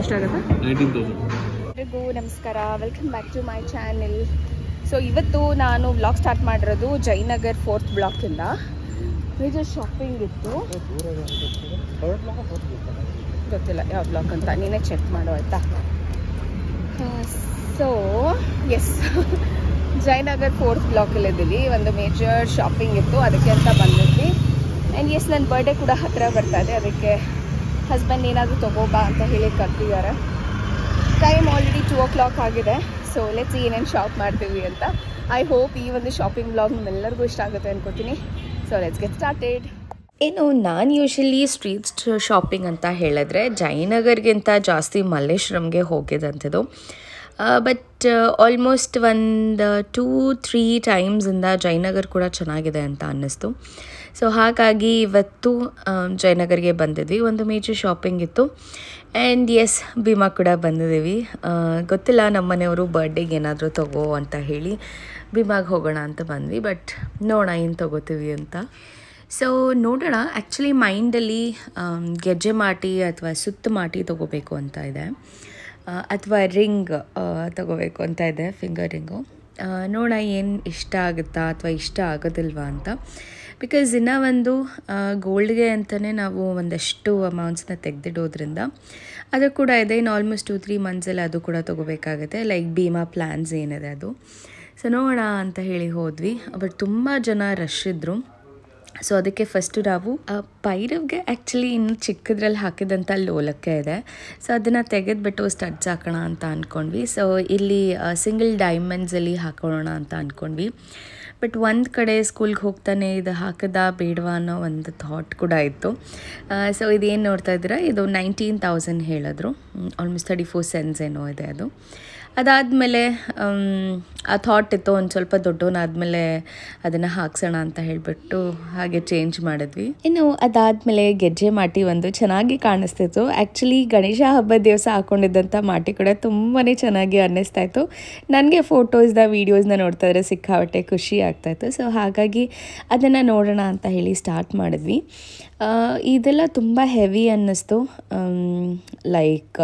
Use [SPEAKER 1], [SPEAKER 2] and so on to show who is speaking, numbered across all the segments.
[SPEAKER 1] ಎಷ್ಟಾಗುತ್ತೆ ನಮಸ್ಕಾರ welcome back to my channel so ಇವತ್ತು ನಾನು ಬ್ಲಾಗ್ ಸ್ಟಾರ್ಟ್ ಮಾಡಿರೋದು ಜೈನಗರ್ ಫೋರ್ತ್ ಬ್ಲಾಕಿಂದ ಮೇಜರ್ ಶಾಪಿಂಗ್ ಇತ್ತು ಗೊತ್ತಿಲ್ಲ ಯಾವ ಬ್ಲಾಕ್ ಅಂತ ನೀನೇ ಚೆಕ್ ಮಾಡು ಆಯ್ತಾ ಸೊ ಎಸ್ ಜಯನಗರ್ ಫೋರ್ತ್ ಇದ್ದೀವಿ ಒಂದು ಮೇಜರ್ ಶಾಪಿಂಗ್ ಇತ್ತು ಅದಕ್ಕೆ ಅಂತ ಬಂದಿದ್ವಿ ಆ್ಯಂಡ್ ಎಸ್ ನನ್ನ ಬರ್ಡೇ ಕೂಡ ಹತ್ತಿರ ಬರ್ತಾ ಇದೆ ಅದಕ್ಕೆ ಹಸ್ಬೆಂಡ್ ಏನಾದರೂ ತೊಗೋಬಾ ಅಂತ ಹೇಳಿ ಕರ್ತಿದ್ದಾರೆ time already two o'clock ಆಗಿದೆ ಸೊ ಲೆಟ್ಸ್ ಏನೇನು ಶಾಪ್ ಮಾಡ್ತೀವಿ ಅಂತ ಐ ಹೋಪ್ ಈ ಒಂದು ಶಾಪಿಂಗ್ ಬ್ಲಾಗ್ ನಿಮ್ಮೆಲ್ಲರಿಗೂ ಇಷ್ಟ ಆಗುತ್ತೆ ಅನ್ಕೋತೀನಿ ಸೊ ಲೆಟ್ಸ್ ಗೆಟ್ ಸ್ಟಾರ್ಟೆಡ್
[SPEAKER 2] ಏನು ನಾನು ಯೂಶಲಿ ಸ್ಟ್ರೀಟ್ ಶಾಪಿಂಗ್ ಅಂತ ಹೇಳಿದ್ರೆ ಜಯನಗರ್ಗಿಂತ ಜಾಸ್ತಿ ಮಲ್ಲೇಶ್ವರಂಗೆ ಹೋಗಿದ್ದಂಥದ್ದು ಬಟ್ ಬಟ್ ಆಲ್ಮೋಸ್ಟ್ ಒಂದು ಟೂ ತ್ರೀ ಟೈಮ್ಸಿಂದ ಜಯನಗರ್ ಕೂಡ ಚೆನ್ನಾಗಿದೆ ಅಂತ ಅನ್ನಿಸ್ತು ಸೊ ಹಾಗಾಗಿ ಇವತ್ತು ಜಯನಗರ್ಗೆ ಬಂದಿದ್ವಿ ಒಂದು ಮೇಜರ್ ಶಾಪಿಂಗ್ ಇತ್ತು ಆ್ಯಂಡ್ ಎಸ್ ಭೀಮಾ ಕೂಡ ಬಂದಿದ್ದೀವಿ ಗೊತ್ತಿಲ್ಲ ನಮ್ಮ ಮನೆಯವರು ಬರ್ಡೇಗೆ ಏನಾದರೂ ತಗೋ ಅಂತ ಹೇಳಿ ಭೀಮಾಗೆ ಹೋಗೋಣ ಅಂತ ಬಂದ್ವಿ ಬಟ್ ನೋಡೋಣ ಏನು ತಗೋತೀವಿ ಅಂತ ಸೊ ನೋಡೋಣ ಆ್ಯಕ್ಚುಲಿ ಮೈಂಡಲ್ಲಿ ಗೆಜ್ಜೆ ಮಾಟಿ ಅಥವಾ ಸುತ್ತು ಮಾಟಿ ತೊಗೋಬೇಕು ಅಂತ ಇದೆ ಅಥವಾ ರಿಂಗ್ ತಗೋಬೇಕು ಅಂತ ಇದೆ ಫಿಂಗರ್ ರಿಂಗು ನೋಡೋಣ ಏನು ಇಷ್ಟ ಆಗುತ್ತಾ ಅಥವಾ ಇಷ್ಟ ಆಗೋದಿಲ್ವಾ ಅಂತ ಬಿಕಾಸ್ ಇನ್ನೂ ಒಂದು ಗೋಲ್ಡ್ಗೆ ಅಂತಲೇ ನಾವು ಒಂದಷ್ಟು ಅಮೌಂಟ್ಸ್ನ ತೆಗೆದಿಡೋದ್ರಿಂದ ಅದು ಕೂಡ ಇದೆ ಇನ್ನು ಆಲ್ಮೋಸ್ಟ್ ಟು ತ್ರೀ ಮಂತ್ಸಲ್ಲಿ ಅದು ಕೂಡ ತೊಗೋಬೇಕಾಗುತ್ತೆ ಲೈಕ್ ಭೀಮಾ ಪ್ಲ್ಯಾನ್ಸ್ ಏನಿದೆ ಅದು ಸೊ ನೋಡೋಣ ಅಂತ ಹೇಳಿ ಹೋದ್ವಿ ಬಟ್ ತುಂಬ ಜನ ರಶ್ ಇದ್ದರು ಸೊ ಅದಕ್ಕೆ ಫಸ್ಟು ನಾವು ಪೈರವ್ಗೆ ಆ್ಯಕ್ಚುಲಿ ಇನ್ನು ಚಿಕ್ಕದ್ರಲ್ಲಿ ಹಾಕಿದಂಥ ಲೋಲಕ್ಕೆ ಇದೆ ಸೊ ಅದನ್ನು ತೆಗೆದುಬಿಟ್ಟು ಸ್ಟಡ್ಸ್ ಹಾಕೋಣ ಅಂತ ಅಂದ್ಕೊಂಡ್ವಿ ಸೊ ಇಲ್ಲಿ ಸಿಂಗಲ್ ಡೈಮಂಡ್ಸಲ್ಲಿ ಹಾಕೊಳ್ಳೋಣ ಅಂತ ಅಂದ್ಕೊಂಡ್ವಿ ಬಟ್ ಒಂದು ಕಡೆ ಸ್ಕೂಲ್ಗೆ ಹೋಗ್ತಾನೆ ಇದು ಹಾಕದ ಬೇಡವಾ ಅನ್ನೋ ಒಂದು ಥಾಟ್ ಕೂಡ ಇತ್ತು ಸೊ ಇದೇನು ನೋಡ್ತಾ ಇದ್ದೀರಾ ಇದು ನೈನ್ಟೀನ್ ತೌಸಂಡ್ ಹೇಳಿದ್ರು ಆಲ್ಮೋಸ್ಟ್ ತರ್ಟಿ ಫೋರ್ ಸೆನ್ಸ್ ಏನೋ ಇದೆ ಅದು ಅದಾದಮೇಲೆ ಆ ಥಾಟ್ ಇತ್ತು ಒಂದು ಸ್ವಲ್ಪ ದೊಡ್ಡವನಾದ್ಮೇಲೆ ಅದನ್ನು ಹಾಕ್ಸೋಣ ಅಂತ ಹೇಳಿಬಿಟ್ಟು ಹಾಗೆ ಚೇಂಜ್ ಮಾಡಿದ್ವಿ ಇನ್ನು ಅದಾದಮೇಲೆ ಗೆಜ್ಜೆ ಮಾಟಿ ಒಂದು ಚೆನ್ನಾಗಿ ಕಾಣಿಸ್ತಿತ್ತು ಆ್ಯಕ್ಚುಲಿ ಗಣೇಶ ಹಬ್ಬದ ದಿವಸ ಹಾಕೊಂಡಿದ್ದಂಥ ಮಾಟಿ ಕೂಡ ತುಂಬಾ ಚೆನ್ನಾಗಿ ಅನ್ನಿಸ್ತಾ ಇತ್ತು ನನಗೆ ಫೋಟೋಸ್ನ ವೀಡಿಯೋಸ್ನ ನೋಡ್ತಾಯಿದ್ರೆ ಇದ್ರೆ ಸಿಕ್ಕಾಪಟ್ಟೆ ಖುಷಿ ಆಗ್ತಾಯಿತ್ತು ಸೊ ಹಾಗಾಗಿ ಅದನ್ನು ನೋಡೋಣ ಅಂತ ಹೇಳಿ ಸ್ಟಾರ್ಟ್ ಮಾಡಿದ್ವಿ ಇದೆಲ್ಲ ತುಂಬ ಹೆವಿ ಅನ್ನಿಸ್ತು ಲೈಕ್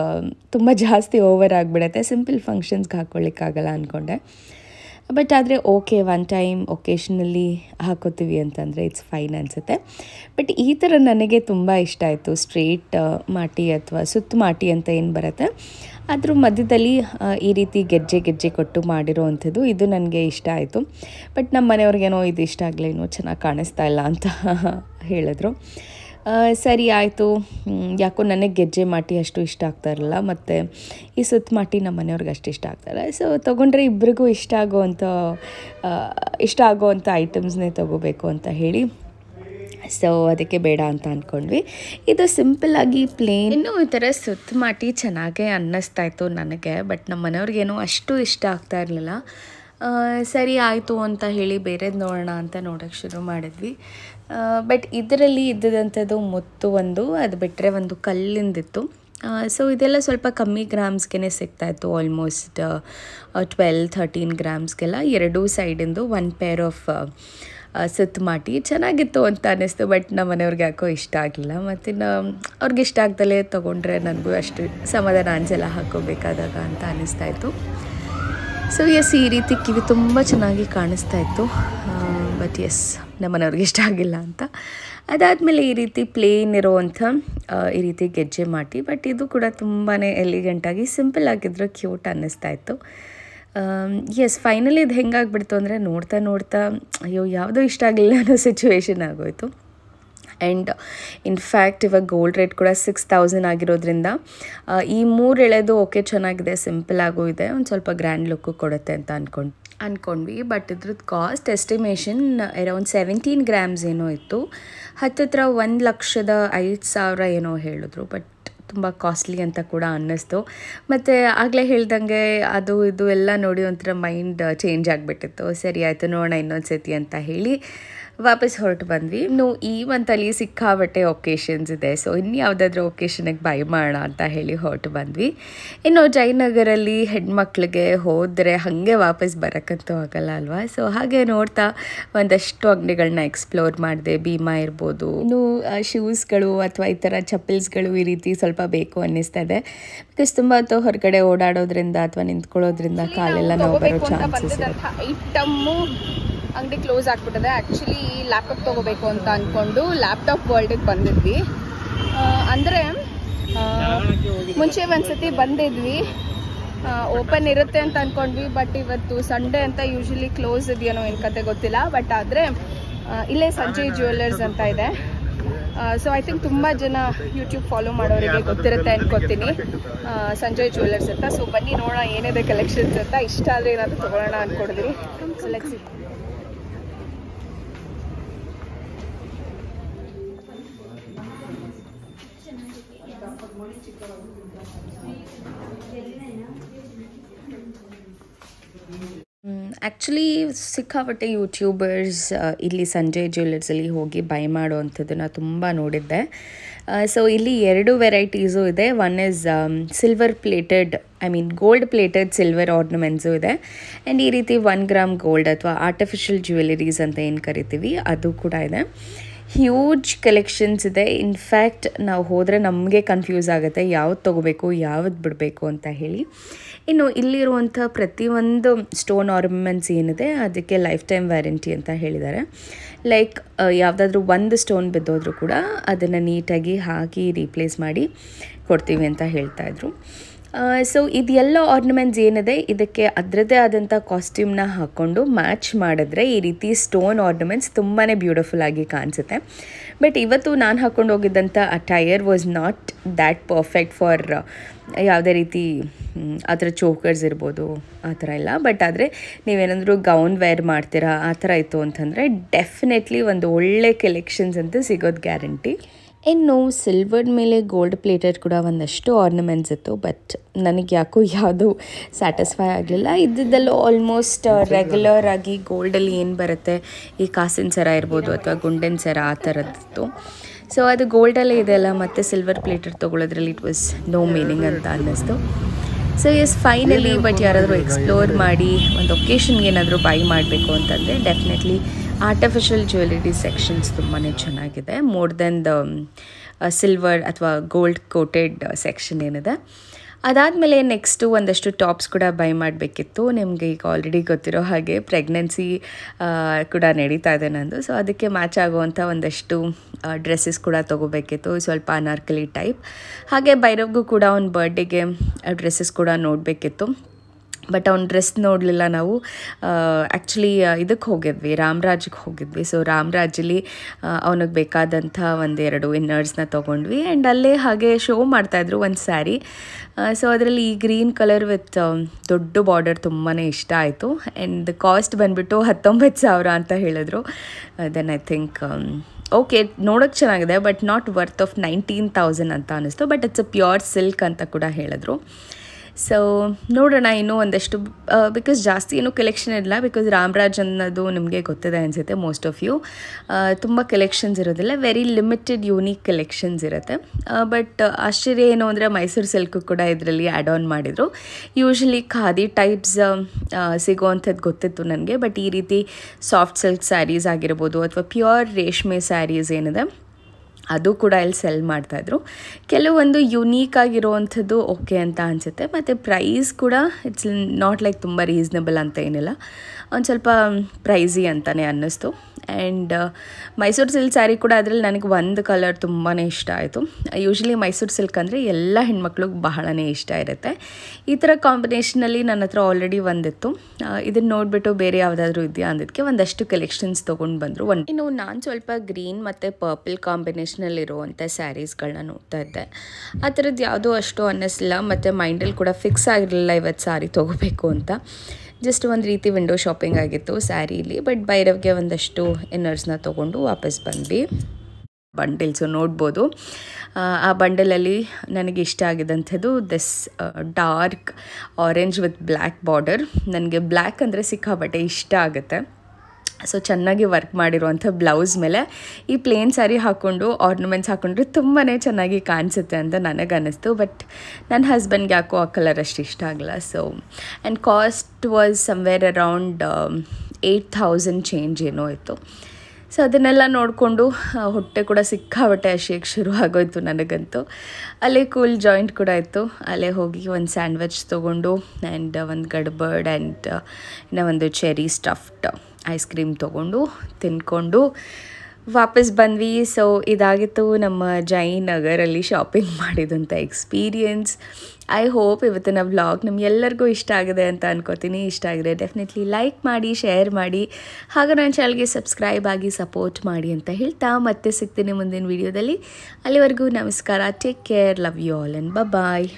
[SPEAKER 2] ತುಂಬ ಜಾಸ್ತಿ ಓವರ್ ಆಗಿಬಿಡತ್ತೆ ಸಿಂಪಲ್ ಫಂಕ್ಷನ್ಸ್ಗೆ ಹಾಕ್ಕೊಳ್ಳಿಕ್ಕಾಗಲ್ಲ ಅಂದ್ಕೊಂಡೆ ಬಟ್ ಆದರೆ ಓಕೆ ಒನ್ ಟೈಮ್ ಒಕೇಶನಲ್ಲಿ ಹಾಕೋತೀವಿ ಅಂತಂದರೆ ಇಟ್ಸ್ ಫೈನ್ ಅನಿಸುತ್ತೆ ಬಟ್ ಈ ಥರ ನನಗೆ ತುಂಬ ಇಷ್ಟ ಆಯಿತು ಸ್ಟ್ರೇಟ್ uh, ಮಾಟಿ ಅಥವಾ ಸುತ್ತ ಮಾಟಿ ಅಂತ ಏನು ಬರುತ್ತೆ ಅದ್ರ ಮಧ್ಯದಲ್ಲಿ ಈ ರೀತಿ ಗೆಜ್ಜೆ ಗೆಜ್ಜೆ ಕೊಟ್ಟು ಮಾಡಿರೋ ಅಂಥದ್ದು ಇದು ನನಗೆ ಇಷ್ಟ ಆಯಿತು ಬಟ್ ನಮ್ಮ ಮನೆಯವ್ರಿಗೇನೋ ಇದು ಇಷ್ಟ ಆಗಲೇನೋ ಚೆನ್ನಾಗಿ ಕಾಣಿಸ್ತಾ ಇಲ್ಲ ಅಂತ ಹೇಳಿದ್ರು ಸರಿ ಆಯಿತು ಯಾಕೋ ನನಗೆ ಗೆಜ್ಜೆ ಮಾಟಿ ಅಷ್ಟು ಇಷ್ಟ ಆಗ್ತಾ ಇರಲಿಲ್ಲ ಮತ್ತು ಈ ಸುತ್ತ ಮಾಟಿ ನಮ್ಮ ಮನೆಯವ್ರಿಗೆ ಅಷ್ಟು ಇಷ್ಟ ಆಗ್ತಾಯಿಲ್ಲ ಸೊ ತೊಗೊಂಡ್ರೆ ಇಬ್ರಿಗೂ ಇಷ್ಟ ಆಗೋವಂಥ ಇಷ್ಟ ಆಗೋವಂಥ ಐಟಮ್ಸ್ನೇ ತೊಗೋಬೇಕು ಅಂತ ಹೇಳಿ ಸೊ ಅದಕ್ಕೆ ಬೇಡ ಅಂತ ಅಂದ್ಕೊಂಡ್ವಿ ಇದು ಸಿಂಪಲ್ಲಾಗಿ ಪ್ಲೇನ್ ಇನ್ನೂ ಈ ಥರ ಸುತ್ತ ಮಾಟಿ ಚೆನ್ನಾಗೇ ಅನ್ನಿಸ್ತಾ ಇತ್ತು ನನಗೆ ಬಟ್ ನಮ್ಮ ಮನೆಯವ್ರಿಗೇನೋ ಅಷ್ಟು ಇಷ್ಟ ಆಗ್ತಾ ಇರಲಿಲ್ಲ ಸರಿ ಆಯಿತು ಅಂತ ಹೇಳಿ ಬೇರೆದು ನೋಡೋಣ ಅಂತ ನೋಡೋಕ್ಕೆ ಶುರು ಮಾಡಿದ್ವಿ ಬಟ್ ಇದರಲ್ಲಿ ಇದ್ದಿದ್ದಂಥದ್ದು ಮುತ್ತು ಒಂದು ಅದು ಬಿಟ್ಟರೆ ಒಂದು ಕಲ್ಲಿಂದಿತ್ತು ಸೊ ಇದೆಲ್ಲ ಸ್ವಲ್ಪ ಕಮ್ಮಿ ಗ್ರಾಮ್ಸ್ಗೆ ಸಿಗ್ತಾಯಿತ್ತು ಆಲ್ಮೋಸ್ಟ್ ಟ್ವೆಲ್ ಥರ್ಟೀನ್ ಗ್ರಾಮ್ಸ್ಗೆಲ್ಲ ಎರಡೂ ಸೈಡಿಂದು ಒನ್ ಪೇರ್ ಆಫ್ ಸುತ್ತ ಮಾಡಿ ಚೆನ್ನಾಗಿತ್ತು ಅಂತ ಅನ್ನಿಸ್ತು ಬಟ್ ನಮ್ಮ ಮನೆಯವ್ರಿಗೆ ಯಾಕೋ ಇಷ್ಟ ಆಗಲಿಲ್ಲ ಮತ್ತು ಅವ್ರಿಗೆ ಇಷ್ಟ ಆಗ್ದಲೇ ತೊಗೊಂಡ್ರೆ ನನಗೂ ಅಷ್ಟು ಸಮಾಧಾನ ಅಂಜೆಲ್ಲ ಹಾಕೋಬೇಕಾದಾಗ ಅಂತ ಅನ್ನಿಸ್ತಾಯಿತ್ತು ಸೊ ಎಸ್ ಈ ರೀತಿ ಕಿವಿ ತುಂಬ ಚೆನ್ನಾಗಿ ಕಾಣಿಸ್ತಾ ಇತ್ತು ಬಟ್ ಎಸ್ ನಮ್ಮನವ್ರಿಗೆ ಇಷ್ಟ ಆಗಿಲ್ಲ ಅಂತ ಅದಾದಮೇಲೆ ಈ ರೀತಿ ಪ್ಲೇನ್ ಇರೋವಂಥ ಈ ರೀತಿ ಗೆಜ್ಜೆ ಮಾಡಿ ಬಟ್ ಇದು ಕೂಡ ತುಂಬಾ ಎಲಿಗೆಂಟಾಗಿ ಸಿಂಪಲ್ ಆಗಿದ್ರು ಕ್ಯೂಟ್ ಅನ್ನಿಸ್ತಾ ಇತ್ತು ಎಸ್ ಫೈನಲಿ ಇದು ಹೆಂಗಾಗ್ಬಿಡ್ತು ಅಂದರೆ ನೋಡ್ತಾ ನೋಡ್ತಾ ಅಯ್ಯೋ ಯಾವುದೂ ಇಷ್ಟ ಆಗಲಿಲ್ಲ ಅನ್ನೋ ಸಿಚುವೇಶನ್ ಆಗೋಯಿತು ಆ್ಯಂಡ್ ಇನ್ಫ್ಯಾಕ್ಟ್ ಇವಾಗ ಗೋಲ್ಡ್ ರೇಟ್ ಕೂಡ ಸಿಕ್ಸ್ ತೌಸಂಡ್ ಆಗಿರೋದ್ರಿಂದ ಈ ಮೂರು ಎಳೆದು ಓಕೆ ಚೆನ್ನಾಗಿದೆ ಸಿಂಪಲ್ ಆಗೂ ಇದೆ ಒಂದು ಸ್ವಲ್ಪ ಗ್ರ್ಯಾಂಡ್ ಲುಕ್ಕು ಕೊಡುತ್ತೆ ಅಂತ ಅಂದ್ಕೊಂಡು ಅಂದ್ಕೊಂಡ್ವಿ ಬಟ್ ಇದ್ರದ್ದು cost estimation around seventeen grams ಏನೋ ಇತ್ತು ಹತ್ತತ್ರ ಒಂದು ಲಕ್ಷದ ಐದು ಸಾವಿರ ಏನೋ ಹೇಳಿದ್ರು ಬಟ್ ತುಂಬ ಕಾಸ್ಟ್ಲಿ ಅಂತ ಕೂಡ ಅನ್ನಿಸ್ತು ಮತ್ತು ಆಗಲೇ ಹೇಳ್ದಂಗೆ ಅದು ಇದು ಎಲ್ಲ ನೋಡಿ ಒಂಥರ ಮೈಂಡ್ ಚೇಂಜ್ ಆಗಿಬಿಟ್ಟಿತ್ತು ಸರಿ ಆಯಿತು ನೋಡೋಣ ಇನ್ನೊಂದು ಸತಿ ಅಂತ ಹೇಳಿ ವಾಪಸ್ ಹೊರಟು ಬಂದ್ವಿ ಇನ್ನು ಈ ಮಂತಲ್ಲಿ ಸಿಕ್ಕಾಬಟ್ಟೆ ಒಕೇಶನ್ಸ್ ಇದೆ ಸೊ ಇನ್ನು ಯಾವುದಾದ್ರೂ ಒಕೇಶನಿಗೆ ಬೈ ಮಾಡೋಣ ಅಂತ ಹೇಳಿ ಹೊರಟು ಬಂದ್ವಿ ಇನ್ನು ಜಯನಗರಲ್ಲಿ ಹೆಣ್ಮಕ್ಳಿಗೆ ಹೋದರೆ ಹಾಗೆ ವಾಪಸ್ ಬರೋಕ್ಕಂತೂ ಆಗಲ್ಲ ಅಲ್ವಾ ಸೊ ಹಾಗೆ ನೋಡ್ತಾ ಒಂದಷ್ಟು ಅಂಗಡಿಗಳನ್ನ ಎಕ್ಸ್ಪ್ಲೋರ್ ಮಾಡಿದೆ ಭೀಮಾ ಇರ್ಬೋದು ಇನ್ನು ಶೂಸ್ಗಳು ಅಥವಾ ಈ ಥರ ಚಪ್ಪಲ್ಸ್ಗಳು ಈ ರೀತಿ ಸ್ವಲ್ಪ ಬೇಕು ಅನ್ನಿಸ್ತಾ ಇದೆ ಬಿಕಾಸ್ ತುಂಬ ಹೊತ್ತು ಹೊರಗಡೆ ಓಡಾಡೋದ್ರಿಂದ ಅಥವಾ ನಿಂತ್ಕೊಳ್ಳೋದ್ರಿಂದ ಕಾಲೆಲ್ಲ ನೋವು ಬರೋ ಚಾನ್ಸಸ್
[SPEAKER 1] ಅಂಗಡಿ ಕ್ಲೋಸ್ ಆಗಿಬಿಟ್ಟಿದೆ ಆ್ಯಕ್ಚುಲಿ ಲ್ಯಾಪ್ಟಾಪ್ ತೊಗೋಬೇಕು ಅಂತ ಅಂದ್ಕೊಂಡು ಲ್ಯಾಪ್ಟಾಪ್ ವರ್ಲ್ಡಿಗೆ ಬಂದಿದ್ವಿ ಅಂದರೆ ಮುಂಚೆ ಒಂದ್ಸತಿ ಬಂದಿದ್ವಿ ಓಪನ್ ಇರುತ್ತೆ ಅಂತ ಅಂದ್ಕೊಂಡ್ವಿ ಬಟ್ ಇವತ್ತು ಸಂಡೇ ಅಂತ ಯೂಶ್ವಲಿ ಕ್ಲೋಸ್ ಇದೆಯೇನೋ ಏನು ಕತೆ ಗೊತ್ತಿಲ್ಲ ಬಟ್ ಆದರೆ ಇಲ್ಲೇ ಸಂಜಯ್ ಜ್ಯುವೆಲ್ಲರ್ಸ್ ಅಂತ ಇದೆ ಸೊ ಐ ಥಿಂಕ್ ತುಂಬ ಜನ ಯೂಟ್ಯೂಬ್ ಫಾಲೋ ಮಾಡೋರಿಗೆ ಗೊತ್ತಿರುತ್ತೆ ಅನ್ಕೊತೀನಿ ಸಂಜಯ್ ಜ್ಯುವೆಲ್ಲರ್ಸ್ ಅಂತ ಸೊ ಬನ್ನಿ ನೋಡೋಣ ಏನಿದೆ ಕಲೆಕ್ಷನ್ಸ್ ಅಂತ ಇಷ್ಟ ಆದರೆ ಏನಾದರೂ ತೊಗೊಳೋಣ ಅಂದ್ಕೊಡಿದ್ರಿ ಸೊ ಲೆಕ್ಸಿ
[SPEAKER 2] ಆ್ಯಕ್ಚುಲಿ ಸಿಕ್ಕಾಪಟ್ಟೆ ಯೂಟ್ಯೂಬರ್ಸ್ ಇಲ್ಲಿ ಸಂಜೆ ಜ್ಯುವೆಲರ್ಸಲ್ಲಿ ಹೋಗಿ ಬೈ ಮಾಡೋ ಅಂಥದ್ದು ತುಂಬ ನೋಡಿದ್ದೆ ಸೊ ಇಲ್ಲಿ ಎರಡು ವೆರೈಟೀಸು ಇದೆ one is silver plated I mean gold plated silver ornaments ಇದೆ ಆ್ಯಂಡ್ ಈ ರೀತಿ ಒನ್ ಗ್ರಾಮ್ ಗೋಲ್ಡ್ ಅಥವಾ ಆರ್ಟಿಫಿಷಿಯಲ್ ಜ್ಯುವೆಲರೀಸ್ ಅಂತ ಏನು ಕರಿತೀವಿ ಅದು ಕೂಡ ಇದೆ ಹ್ಯೂಜ್ ಕಲೆಕ್ಷನ್ಸ್ ಇದೆ ಇನ್ಫ್ಯಾಕ್ಟ್ ನಾವು ಹೋದರೆ ನಮಗೆ ಕನ್ಫ್ಯೂಸ್ ಆಗುತ್ತೆ ಯಾವ್ದು ತೊಗೋಬೇಕು ಯಾವ್ದು ಬಿಡಬೇಕು ಅಂತ ಹೇಳಿ ಇನ್ನು ಇಲ್ಲಿರುವಂಥ ಪ್ರತಿಯೊಂದು ಸ್ಟೋನ್ ಆರ್ಮೆನ್ಸ್ ಏನಿದೆ ಅದಕ್ಕೆ ಲೈಫ್ ಟೈಮ್ ವ್ಯಾರಂಟಿ ಅಂತ ಹೇಳಿದ್ದಾರೆ ಲೈಕ್ ಯಾವುದಾದ್ರೂ ಒಂದು ಸ್ಟೋನ್ ಬಿದ್ದೋದ್ರೂ ಕೂಡ ಅದನ್ನು ನೀಟಾಗಿ ಹಾಕಿ ರೀಪ್ಲೇಸ್ ಮಾಡಿ ಕೊಡ್ತೀವಿ ಅಂತ ಹೇಳ್ತಾಯಿದ್ರು ಸೊ ಇದೆಲ್ಲ ಆರ್ನಮೆಂಟ್ಸ್ ಏನಿದೆ ಇದಕ್ಕೆ ಅದರದ್ದೇ ಆದಂಥ ಕಾಸ್ಟ್ಯೂಮ್ನ ಹಾಕ್ಕೊಂಡು ಮ್ಯಾಚ್ ಮಾಡಿದ್ರೆ ಈ ರೀತಿ ಸ್ಟೋನ್ ಆರ್ನಮೆಂಟ್ಸ್ ತುಂಬಾ ಬ್ಯೂಟಿಫುಲ್ ಆಗಿ ಕಾಣಿಸುತ್ತೆ ಬಟ್ ಇವತ್ತು ನಾನು ಹಾಕ್ಕೊಂಡು ಹೋಗಿದ್ದಂಥ attire was not that perfect for ಯಾವುದೇ ರೀತಿ ಆ ಥರ ಚೋಕರ್ಸ್ ಇರ್ಬೋದು ಆ ಥರ ಎಲ್ಲ ಬಟ್ ಆದರೆ ನೀವೇನಾದರೂ ಗೌನ್ ವೇರ್ ಮಾಡ್ತೀರಾ ಆ ಥರ ಇತ್ತು ಅಂತಂದರೆ ಡೆಫಿನೆಟ್ಲಿ ಒಂದು ಒಳ್ಳೆ ಕಲೆಕ್ಷನ್ಸ್ ಅಂತ ಸಿಗೋದು ಗ್ಯಾರಂಟಿ ಇನ್ನು ಸಿಲ್ವರ್ಡ್ ಮೇಲೆ ಗೋಲ್ಡ್ ಪ್ಲೇಟೆಡ್ ಕೂಡ ಒಂದಷ್ಟು ಆರ್ನಮೆಂಟ್ಸ್ ಇತ್ತು ಬಟ್ ನನಗೆ ಯಾಕೋ ಯಾವುದು ಸ್ಯಾಟಿಸ್ಫೈ ಆಗಲಿಲ್ಲ ಇದ್ದಿದ್ದಲ್ಲೂ ಆಲ್ಮೋಸ್ಟ್ ರೆಗ್ಯುಲರ್ ಆಗಿ ಗೋಲ್ಡಲ್ಲಿ ಏನು ಬರುತ್ತೆ ಈ ಕಾಸಿನ ಸರ ಇರ್ಬೋದು ಅಥವಾ ಗುಂಡಿನ ಸರ ಆ ಥರದ್ದಿತ್ತು ಸೊ ಅದು ಗೋಲ್ಡಲ್ಲೇ ಇದೆಲ್ಲ ಮತ್ತು ಸಿಲ್ವರ್ ಪ್ಲೇಟೆಡ್ ತೊಗೊಳೋದ್ರಲ್ಲಿ ಇಟ್ ವಾಸ್ ನೋ ಮೀನಿಂಗ್ ಅಂತ ಅನ್ನಿಸ್ತು ಸೊ ಎಸ್ ಫೈನಲಿ ಬಟ್ ಯಾರಾದರೂ ಎಕ್ಸ್ಪ್ಲೋರ್ ಮಾಡಿ ಒಂದು ಒಕೇಶನ್ಗೆ ಏನಾದರೂ ಬೈ ಮಾಡಬೇಕು ಅಂತಂದರೆ ಡೆಫಿನೆಟ್ಲಿ ಆರ್ಟಿಫಿಷಿಯಲ್ ಜ್ಯುವೆಲರಿ ಸೆಕ್ಷನ್ಸ್ ತುಂಬಾ ಚೆನ್ನಾಗಿದೆ ಮೋರ್ ದೆನ್ ದ ಸಿಲ್ವರ್ ಅಥವಾ ಗೋಲ್ಡ್ ಕೋಟೆಡ್ ಸೆಕ್ಷನ್ ಏನಿದೆ ಅದಾದಮೇಲೆ ನೆಕ್ಸ್ಟು ಒಂದಷ್ಟು ಟಾಪ್ಸ್ ಕೂಡ ಬೈ ಮಾಡಬೇಕಿತ್ತು ನಿಮಗೆ ಈಗ ಆಲ್ರೆಡಿ ಗೊತ್ತಿರೋ ಹಾಗೆ ಪ್ರೆಗ್ನೆನ್ಸಿ ಕೂಡ ನಡೀತಾ ಇದೆ ನಂದು ಸೊ ಅದಕ್ಕೆ ಮ್ಯಾಚ್ ಆಗುವಂಥ ಒಂದಷ್ಟು ಡ್ರೆಸ್ಸಸ್ ಕೂಡ ತೊಗೋಬೇಕಿತ್ತು ಸ್ವಲ್ಪ ಅನಾರ್ಕಲಿ ಟೈಪ್ ಹಾಗೆ ಬೈರವ್ಗೂ ಕೂಡ ಒಂದು ಬರ್ಡೇಗೆ ಡ್ರೆಸ್ಸಸ್ ಕೂಡ ನೋಡಬೇಕಿತ್ತು ಬಟ್ ಅವ್ನ ಡ್ರೆಸ್ ನೋಡಲಿಲ್ಲ ನಾವು ಆ್ಯಕ್ಚುಲಿ ಇದಕ್ಕೆ ಹೋಗಿದ್ವಿ ರಾಮರಾಜ್ಗೆ ಹೋಗಿದ್ವಿ ಸೊ ರಾಮರಾಜಲ್ಲಿ ಅವನಿಗೆ ಬೇಕಾದಂಥ ಒಂದೆರಡು ಇನ್ನರ್ಸ್ನ ತೊಗೊಂಡ್ವಿ ಆ್ಯಂಡ್ ಅಲ್ಲೇ ಹಾಗೆ ಶೋ ಮಾಡ್ತಾಯಿದ್ರು ಒಂದು ಸ್ಯಾರಿ ಸೊ ಅದರಲ್ಲಿ ಈ ಗ್ರೀನ್ ಕಲರ್ ವಿತ್ ದೊಡ್ಡ ಬಾರ್ಡರ್ ತುಂಬಾ ಇಷ್ಟ ಆಯಿತು ಆ್ಯಂಡ್ ಕಾಸ್ಟ್ ಬಂದುಬಿಟ್ಟು ಹತ್ತೊಂಬತ್ತು ಸಾವಿರ ಅಂತ ಹೇಳಿದ್ರು ದೆನ್ ಐ ಥಿಂಕ್ ಓಕೆ ನೋಡೋಕ್ಕೆ ಚೆನ್ನಾಗಿದೆ but not worth of nineteen thousand ಅಂತ ಅನ್ನಿಸ್ತು but it's a pure silk ಅಂತ ಕೂಡ ಹೇಳಿದ್ರು ಸೊ ನೋಡೋಣ ಇನ್ನೂ ಒಂದಷ್ಟು ಬಿಕಾಸ್ ಜಾಸ್ತಿ ಏನೂ ಕಲೆಕ್ಷನ್ ಇಲ್ಲ ಬಿಕಾಸ್ ರಾಮರಾಜ್ ಅನ್ನೋದು ನಿಮಗೆ ಗೊತ್ತಿದೆ ಅನಿಸುತ್ತೆ ಮೋಸ್ಟ್ ಆಫ್ ಯು ತುಂಬ ಕಲೆಕ್ಷನ್ಸ್ ಇರೋದಿಲ್ಲ ವೆರಿ ಲಿಮಿಟೆಡ್ ಯೂನಿಕ್ ಕಲೆಕ್ಷನ್ಸ್ ಇರುತ್ತೆ ಬಟ್ ಆಶ್ಚರ್ಯ ಏನು ಅಂದರೆ ಮೈಸೂರು ಸಿಲ್ಕ್ ಕೂಡ ಇದರಲ್ಲಿ ಆ್ಯಡ್ ಆನ್ ಮಾಡಿದರು ಯೂಶ್ವಲಿ ಖಾದಿ ಟೈಪ್ಸ್ ಸಿಗೋವಂಥದ್ದು ಗೊತ್ತಿತ್ತು ನನಗೆ ಬಟ್ ಈ ರೀತಿ ಸಾಫ್ಟ್ ಸಿಲ್ಕ್ ಸ್ಯಾರೀಸ್ ಆಗಿರ್ಬೋದು ಅಥವಾ ಪ್ಯೂರ್ ರೇಷ್ಮೆ ಸ್ಯಾರೀಸ್ ಏನಿದೆ ಅದು ಕೂಡ ಇಲ್ಲಿ ಸೆಲ್ ಮಾಡ್ತಾಯಿದ್ರು ಕೆಲವೊಂದು ಯುನೀಕ್ ಆಗಿರೋವಂಥದ್ದು ಓಕೆ ಅಂತ ಅನಿಸುತ್ತೆ ಮತ್ತು ಪ್ರೈಸ್ ಕೂಡ ಇಟ್ಸ್ ನಾಟ್ ಲೈಕ್ ತುಂಬ ರೀಸ್ನಬಲ್ ಅಂತ ಏನಿಲ್ಲ ಒಂದು ಸ್ವಲ್ಪ ಪ್ರೈಸಿ ಅಂತಲೇ ಅನ್ನಿಸ್ತು ಆ್ಯಂಡ್ ಮೈಸೂರು ಸಿಲ್ಕ್ ಸ್ಯಾರಿ ಕೂಡ ಅದರಲ್ಲಿ ನನಗೆ ಒಂದು ಕಲರ್ ತುಂಬಾ ಇಷ್ಟ ಆಯಿತು ಯೂಶ್ವಲಿ ಮೈಸೂರು ಸಿಲ್ಕ್ ಅಂದರೆ ಎಲ್ಲ ಹೆಣ್ಮಕ್ಳಿಗೆ ಬಹಳನೇ ಇಷ್ಟ ಇರುತ್ತೆ ಈ ಥರ ಕಾಂಬಿನೇಷನಲ್ಲಿ ನನ್ನ ಹತ್ರ ಆಲ್ರೆಡಿ ಒಂದಿತ್ತು ಇದನ್ನು ನೋಡಿಬಿಟ್ಟು ಬೇರೆ ಯಾವುದಾದ್ರೂ ಇದೆಯಾ ಅಂದಕ್ಕೆ ಒಂದಷ್ಟು ಕಲೆಕ್ಷನ್ಸ್ ತೊಗೊಂಡು ಬಂದರು ಒಂದು ಇನ್ನು ನಾನು ಸ್ವಲ್ಪ ಗ್ರೀನ್ ಮತ್ತು ಪರ್ಪಲ್ ಕಾಂಬಿನೇಷನಲ್ಲಿರುವಂಥ ಸ್ಯಾರೀಸ್ಗಳನ್ನ ನೋಡ್ತಾ ಇದ್ದೆ ಆ ಥರದ್ದು ಯಾವುದೂ ಅಷ್ಟು ಅನ್ನಿಸ್ಲಿಲ್ಲ ಮತ್ತು ಮೈಂಡಲ್ಲಿ ಕೂಡ ಫಿಕ್ಸ್ ಆಗಿರಲಿಲ್ಲ ಇವತ್ತು ಸ್ಯಾರಿ ತೊಗೋಬೇಕು ಅಂತ ಜಸ್ಟ್ ಒಂದು ರೀತಿ ವಿಂಡೋ ಶಾಪಿಂಗ್ ಆಗಿತ್ತು ಸ್ಯಾರೀಲಿ ಬಟ್ ಬೈರವ್ಗೆ ಒಂದಷ್ಟು ಇನ್ನರ್ಸ್ನ ತೊಗೊಂಡು ವಾಪಸ್ ಬಂದ್ವಿ ಬಂಡಲ್ಸು ನೋಡ್ಬೋದು ಆ ಬಂಡಲಲ್ಲಿ ನನಗೆ ಇಷ್ಟ ಆಗಿದ್ದಂಥದ್ದು this dark orange with black border ನನಗೆ ಬ್ಲ್ಯಾಕ್ ಅಂದರೆ ಸಿಕ್ಕಾಪಟ್ಟೆ ಇಷ್ಟ ಆಗುತ್ತೆ ಸೊ ಚೆನ್ನಾಗಿ ವರ್ಕ್ ಮಾಡಿರುವಂಥ ಬ್ಲೌಸ್ ಮೇಲೆ ಈ ಪ್ಲೇನ್ ಸ್ಯಾರಿ ಹಾಕ್ಕೊಂಡು ಆರ್ನಮೆಂಟ್ಸ್ ಹಾಕ್ಕೊಂಡ್ರೆ ತುಂಬಾ ಚೆನ್ನಾಗಿ ಕಾಣಿಸುತ್ತೆ ಅಂತ ನನಗೆ ಅನ್ನಿಸ್ತು ಬಟ್ ನನ್ನ ಹಸ್ಬೆಂಡ್ಗೆ ಯಾಕೋ ಆ ಕಲರ್ ಅಷ್ಟು ಇಷ್ಟ ಆಗಲ್ಲ so and cost was somewhere around eight thousand change ಏನೋ ಇತ್ತು ಸೊ ಅದನ್ನೆಲ್ಲ ನೋಡಿಕೊಂಡು ಹೊಟ್ಟೆ ಕೂಡ ಸಿಕ್ಕಾಬಟ್ಟೆ ಅಶೇಕ್ ಶುರು ಆಗೋಯ್ತು ನನಗಂತೂ ಅಲ್ಲೇ ಕೂಲ್ ಜಾಯಿಂಟ್ ಕೂಡ ಇತ್ತು ಅಲ್ಲೇ ಹೋಗಿ ಒಂದು ಸ್ಯಾಂಡ್ವಿಚ್ ತೊಗೊಂಡು ಆ್ಯಂಡ್ ಒಂದು ಗಡ್ಬರ್ಡ್ ಆ್ಯಂಡ್ ಇನ್ನೂ ಒಂದು ಚೆರಿ ಸ್ಟಫ್ಡ್ ಐಸ್ ಕ್ರೀಮ್ ತೊಗೊಂಡು ತಿನ್ಕೊಂಡು ವಾಪಸ್ ಬಂದ್ವಿ ಸೊ ಇದಾಗಿತ್ತು ನಮ್ಮ ಜೈನ್ ನಗರಲ್ಲಿ ಶಾಪಿಂಗ್ ಮಾಡಿದಂಥ ಎಕ್ಸ್ಪೀರಿಯನ್ಸ್ ಐ ಹೋಪ್ ಇವತ್ತಿನ ವ್ಲಾಗ್ ನಿಮ್ಗೆಲ್ಲರಿಗೂ ಇಷ್ಟ ಆಗಿದೆ ಅಂತ ಅನ್ಕೋತೀನಿ ಇಷ್ಟ ಆಗಿದೆ ಡೆಫಿನೆಟ್ಲಿ ಲೈಕ್ ಮಾಡಿ ಶೇರ್ ಮಾಡಿ ಹಾಗೂ ನನ್ನ ಚಾನಲ್ಗೆ ಸಬ್ಸ್ಕ್ರೈಬ್ ಆಗಿ ಸಪೋರ್ಟ್ ಮಾಡಿ ಅಂತ ಹೇಳ್ತಾ ಮತ್ತೆ ಸಿಗ್ತೀನಿ ಮುಂದಿನ ವೀಡಿಯೋದಲ್ಲಿ ಅಲ್ಲಿವರೆಗೂ ನಮಸ್ಕಾರ take care love you all and bye